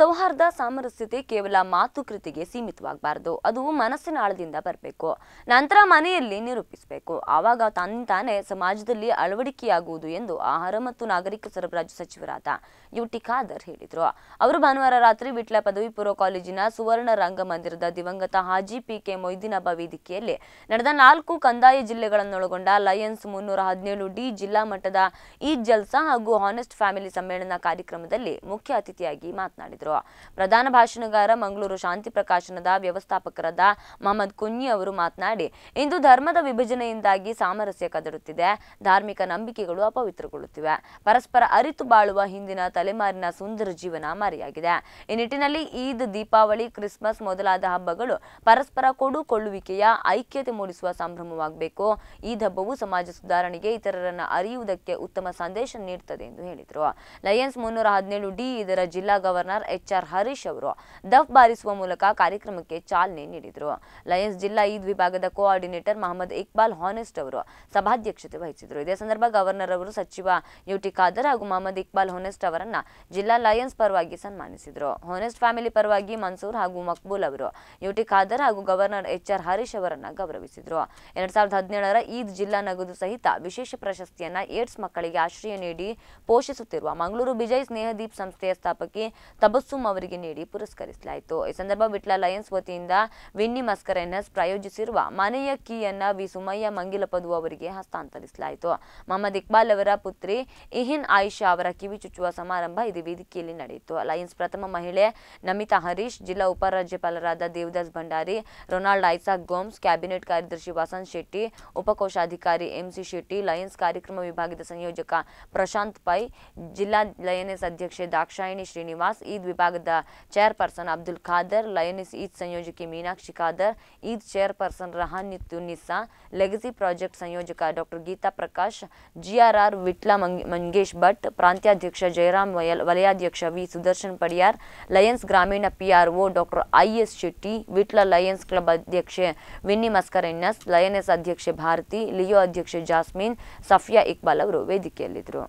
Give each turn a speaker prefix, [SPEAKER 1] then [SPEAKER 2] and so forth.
[SPEAKER 1] ಸೌಹಾರ್ದ ಸಾಮರಸ್ಯತೆ ಕೇವಲ ಮಾತುಕೃತಿಗೆ ಸೀಮಿತವಾಗಬಾರದು ಅದು ಮನಸ್ಸಿನ ಆಳದಿಂದ ಬರಬೇಕು ನಂತರ ಮನೆಯಲ್ಲಿ ನಿರೂಪಿಸಬೇಕು ಆವಾಗ ತಾನೇ ಸಮಾಜದಲ್ಲಿ ಅಳವಡಿಕೆಯಾಗುವುದು ಎಂದು ಆಹಾರ ಮತ್ತು ನಾಗರಿಕ ಸರಬರಾಜು ಸಚಿವರಾದ ಯುಟಿ ಖಾದರ್ ಹೇಳಿದರು ಅವರು ಭಾನುವಾರ ರಾತ್ರಿ ವಿಟ್ಲ ಪದವಿ ಪೂರ್ವ ಕಾಲೇಜಿನ ಸುವರ್ಣ ರಂಗಮಂದಿರದ ದಿವಂಗತ ಹಾಜಿ ಪಿ ಕೆ ಮೊಯ್ದಿನ ಹಬ್ಬ ವೇದಿಕೆಯಲ್ಲಿ ನಡೆದ ನಾಲ್ಕು ಕಂದಾಯ ಜಿಲ್ಲೆಗಳನ್ನೊಳಗೊಂಡ ಲಯನ್ಸ್ ಮುನ್ನೂರ ಹದಿನೇಳು ಡಿ ಜಿಲ್ಲಾ ಮಟ್ಟದ ಈ ಜಲ್ಸಾ ಹಾಗೂ ಹಾನೆಸ್ಟ್ ಫ್ಯಾಮಿಲಿ ಸಮ್ಮೇಳನ ಕಾರ್ಯಕ್ರಮದಲ್ಲಿ ಮುಖ್ಯ ಅತಿಥಿಯಾಗಿ ಮಾತನಾಡಿದರು ಪ್ರಧಾನ ಭಾಷಣಗಾರ ಮಂಗಳೂರು ಶಾಂತಿ ಪ್ರಕಾಶನದ ವ್ಯವಸ್ಥಾಪಕರಾದ ಮಹಮ್ಮದ್ ಕುನ್ನಿ ಅವರು ಮಾತನಾಡಿ ಇಂದು ಧರ್ಮದ ವಿಭಜನೆಯಿಂದಾಗಿ ಸಾಮರಸ್ಯ ಕದಡುತ್ತಿದೆ ಧಾರ್ಮಿಕ ನಂಬಿಕೆಗಳು ಅಪವಿತ್ರಗೊಳ್ಳುತ್ತಿವೆ ಪರಸ್ಪರ ಅರಿತು ಬಾಳುವ ಹಿಂದಿನ ತಲೆಮಾರಿನ ಸುಂದರ ಜೀವನ ಮಾರಿಯಾಗಿದೆ ಈ ನಿಟ್ಟಿನಲ್ಲಿ ಈದ್ ದೀಪಾವಳಿ ಕ್ರಿಸ್ಮಸ್ ಮೊದಲಾದ ಹಬ್ಬಗಳು ಪರಸ್ಪರ ಕೊಡುಕೊಳ್ಳುವಿಕೆಯ ಐಕ್ಯತೆ ಮೂಡಿಸುವ ಸಂಭ್ರಮವಾಗಬೇಕು ಈದ್ ಹಬ್ಬವು ಸಮಾಜ ಸುಧಾರಣೆಗೆ ಇತರರನ್ನು ಅರಿಯುವುದಕ್ಕೆ ಉತ್ತಮ ಸಂದೇಶ ನೀಡುತ್ತದೆ ಎಂದು ಹೇಳಿದರು ಲಯನ್ಸ್ ಮುನ್ನೂರ ಹದಿನೇಳು ಡಿ ಇದರ ಜಿಲ್ಲಾ ಗವರ್ನರ್ ಎಚ್ ಎಚ್ ಹರೀಶ್ ಅವರು ದಫ್ ಬಾರಿಸುವ ಮೂಲಕ ಕಾರ್ಯಕ್ರಮಕ್ಕೆ ಚಾಲನೆ ನೀಡಿದರು ಲಯನ್ಸ್ ಜಿಲ್ಲಾ ಈದ್ ವಿಭಾಗದ ಕೋಆರ್ಡಿನೇಟರ್ ಮಹಮ್ಮದ್ ಇಕ್ಬಾಲ್ ಹಾನೆಸ್ಟ್ ಅವರು ಸಭಾಧ್ಯಕ್ಷತೆ ವಹಿಸಿದರು ಇದೇ ಸಂದರ್ಭ ಗವರ್ನರ್ ಅವರು ಸಚಿವ ಯುಟಿ ಖಾದರ್ ಹಾಗೂ ಮಹಮ್ಮದ್ ಇಕ್ಬಾಲ್ ಹೊನೆಸ್ಟ್ ಅವರನ್ನ ಜಿಲ್ಲಾ ಲಯನ್ಸ್ ಪರವಾಗಿ ಸನ್ಮಾನಿಸಿದರು ಹೊನೆಸ್ಟ್ ಫ್ಯಾಮಿಲಿ ಪರವಾಗಿ ಮನ್ಸೂರ್ ಹಾಗೂ ಮಕ್ಬೂಲ್ ಅವರು ಯುಟಿ ಖಾದರ್ ಹಾಗೂ ಗವರ್ನರ್ ಎಚ್ಆರ್ ಹರೀಶ್ ಅವರನ್ನ ಗೌರವಿಸಿದರು ಎರಡ್ ಸಾವಿರದ ಹದಿನೇಳರ ಈದ್ ಜಿಲ್ಲಾ ನಗದು ಸಹಿತ ವಿಶೇಷ ಪ್ರಶಸ್ತಿಯನ್ನ ಏಡ್ಸ್ ಮಕ್ಕಳಿಗೆ ಆಶ್ರಯ ನೀಡಿ ಪೋಷಿಸುತ್ತಿರುವ ಮಂಗಳೂರು ಬಿಜಯ್ ಸ್ನೇಹದೀಪ್ ಸಂಸ್ಥೆಯ ಸ್ಥಾಪಕಿ ತಬ ಕುಸುಮ್ ಅವರಿಗೆ ನೀಡಿ ಪುರಸ್ಕರಿಸಲಾಯಿತು ಈ ಸಂದರ್ಭ ವಿಟ್ಲ ಲಯನ್ಸ್ ವತಿಯಿಂದ ವಿನ್ನಿ ಮಸ್ಕರ್ ಪ್ರಾಯೋಜಿಸಿರುವ ಮನೆಯ ಕೀಯನ್ನ ವಿ ಸುಮಯ್ಯ ಮಂಗಿಲಪದು ಅವರಿಗೆ ಹಸ್ತಾಂತರಿಸಲಾಯಿತು ಮೊಹಮ್ಮದ್ ಇಕ್ಬಾಲ್ ಅವರ ಪುತ್ರಿ ಇಹಿನ್ ಆಯಿಷಾ ಅವರ ಕಿವಿ ಚುಚ್ಚುವ ಸಮಾರಂಭ ಇದೇ ವೇದಿಕೆಯಲ್ಲಿ ನಡೆಯಿತು ಲಯನ್ಸ್ ಪ್ರಥಮ ಮಹಿಳೆ ನಮಿತಾ ಹರೀಶ್ ಜಿಲ್ಲಾ ಉಪರಾಜ್ಯಪಾಲರಾದ Devdas Bhandari Ronald Isaac Gomes cabinet ಕಾರ್ಯದರ್ಶಿ ವಸಂತ್ ಶೆಟ್ಟಿ ಉಪಕೋಶಾಧಿಕಾರಿ ಎಂಸಿ ಶೆಟ್ಟಿ ಲಯನ್ಸ್ ಕಾರ್ಯಕ್ರಮ ವಿಭಾಗದ ಸಂಯೋಜಕ ಪ್ರಶಾಂತ್ ಪೈ ಜಿಲ್ಲಾ ಲಯನೆಸ್ ಅಧ್ಯಕ್ಷೆ ದಾಕ್ಷಾಯಿಣಿ ಶ್ರೀನಿವಾಸ್ ಈ विभाग चेरपर्सन अब्दुल खादर लयन ईद संयोजक मीनाक्षी खादर ईद चेरपर्सन रहानितुनिसा लेगसी प्रोजेक्ट संयोजक डॉक्टर गीता प्रकाश जीआरआर विट्ला मंगेश भट प्रांत्याध्यक्ष जयराम वलयाध्यक्ष वि सदर्शन पड़िया लयन ग्रामीण PRO doctor ES Shetty Vitla Lion club अध्यक्ष विन्नी मस्कर लयनस अध्यक्ष भारती लियो अध्यक्ष जास्मी सफिया इक्बाव वेदिकल